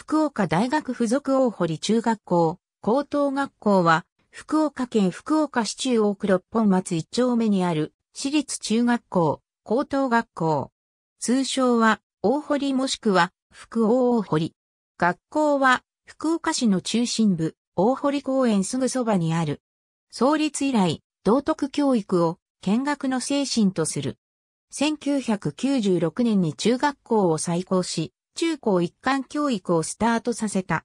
福岡大学附属大堀中学校、高等学校は、福岡県福岡市中央区六本松一丁目にある、私立中学校、高等学校。通称は、大堀もしくは、福大大堀。学校は、福岡市の中心部、大堀公園すぐそばにある。創立以来、道徳教育を見学の精神とする。1996年に中学校を再興し、中高一貫教育をスタートさせた。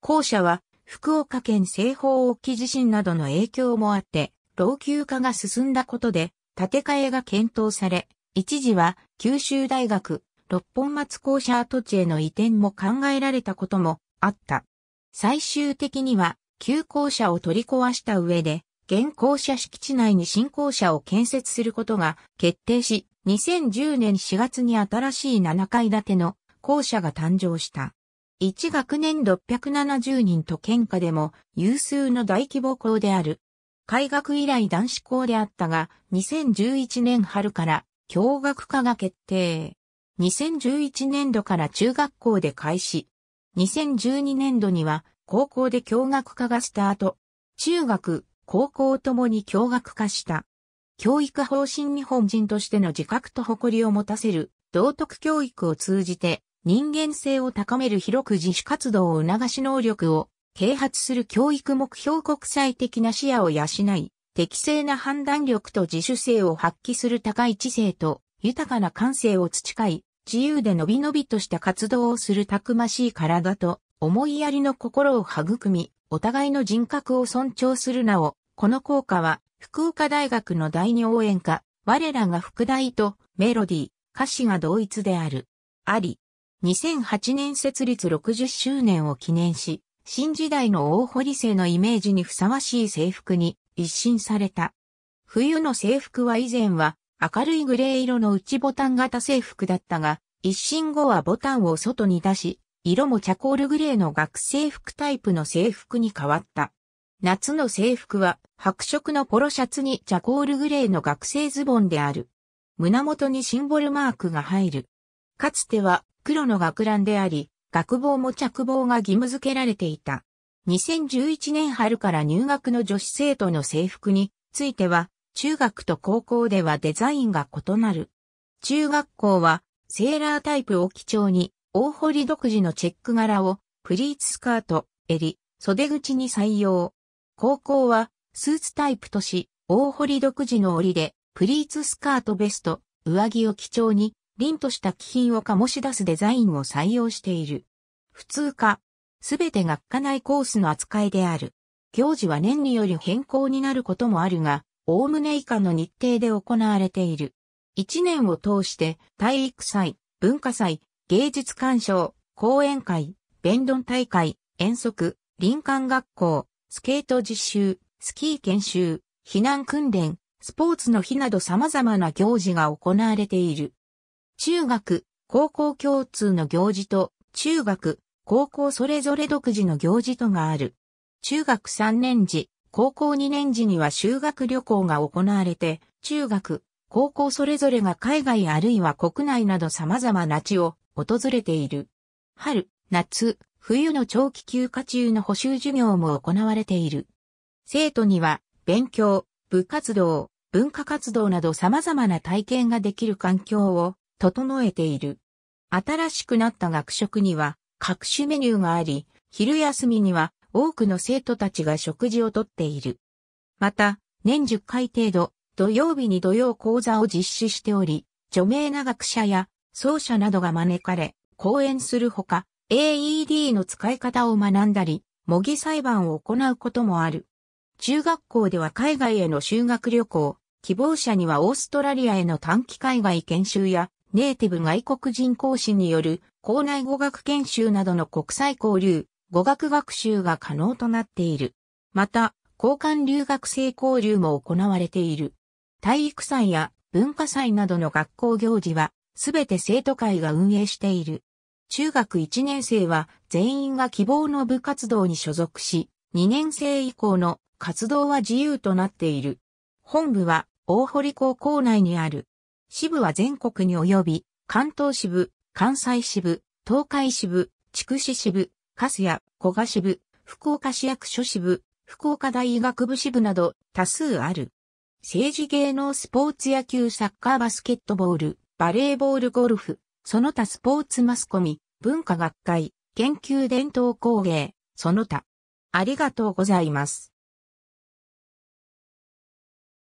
校舎は福岡県西方沖地震などの影響もあって、老朽化が進んだことで、建て替えが検討され、一時は九州大学、六本松校舎跡地への移転も考えられたこともあった。最終的には、旧校舎を取り壊した上で、現校舎敷地内に新校舎を建設することが決定し、2010年4月に新しい7階建ての校舎が誕生した。1学年670人と県下でも有数の大規模校である。開学以来男子校であったが、2011年春から共学化が決定。2011年度から中学校で開始。2012年度には高校で共学化がスタート。中学、高校ともに共学化した。教育方針日本人としての自覚と誇りを持たせる道徳教育を通じて人間性を高める広く自主活動を促し能力を啓発する教育目標国際的な視野を養い、適正な判断力と自主性を発揮する高い知性と豊かな感性を培い、自由でのびのびとした活動をするたくましい体と思いやりの心を育み、お互いの人格を尊重するなお、この効果は福岡大学の第二応援歌、我らが副題とメロディー、歌詞が同一である。あり。2008年設立60周年を記念し、新時代の大堀生のイメージにふさわしい制服に一新された。冬の制服は以前は明るいグレー色の内ボタン型制服だったが、一新後はボタンを外に出し、色もチャコールグレーの学生服タイプの制服に変わった。夏の制服は白色のポロシャツにチャコールグレーの学生ズボンである。胸元にシンボルマークが入る。かつては黒の学ランであり、学帽も着帽が義務付けられていた。2011年春から入学の女子生徒の制服については、中学と高校ではデザインが異なる。中学校は、セーラータイプを基調に、大堀独自のチェック柄を、プリーツスカート、襟、袖口に採用。高校は、スーツタイプとし、大堀独自の折で、プリーツスカートベスト、上着を基調に、凛とした気品を醸し出すデザインを採用している。普通科、すべて学科内コースの扱いである。行事は年により変更になることもあるが、おおむね以下の日程で行われている。一年を通して体育祭、文化祭、芸術鑑賞、講演会、弁論大会、遠足、林間学校、スケート実習、スキー研修、避難訓練、スポーツの日など様々な行事が行われている。中学、高校共通の行事と、中学、高校それぞれ独自の行事とがある。中学3年時、高校2年時には修学旅行が行われて、中学、高校それぞれが海外あるいは国内など様々な地を訪れている。春、夏、冬の長期休暇中の補習授業も行われている。生徒には、勉強、部活動、文化活動など様々な体験ができる環境を整えている。新しくなった学食には各種メニューがあり、昼休みには多くの生徒たちが食事をとっている。また、年10回程度、土曜日に土曜講座を実施しており、著名な学者や奏者などが招かれ、講演するほか、AED の使い方を学んだり、模擬裁判を行うこともある。中学校では海外への修学旅行、希望者にはオーストラリアへの短期海外研修やネイティブ外国人講師による校内語学研修などの国際交流、語学学習が可能となっている。また、交換留学生交流も行われている。体育祭や文化祭などの学校行事は、すべて生徒会が運営している。中学1年生は全員が希望の部活動に所属し、2年生以降の活動は自由となっている。本部は大堀高校内にある。支部は全国に及び、関東支部、関西支部、東海支部、筑紫支部、カスヤ、古賀支部、福岡市役所支部、福岡大医学部支部など多数ある。政治芸能スポーツ野球サッカーバスケットボール、バレーボールゴルフ、その他スポーツマスコミ、文化学会、研究伝統工芸、その他。ありがとうございます。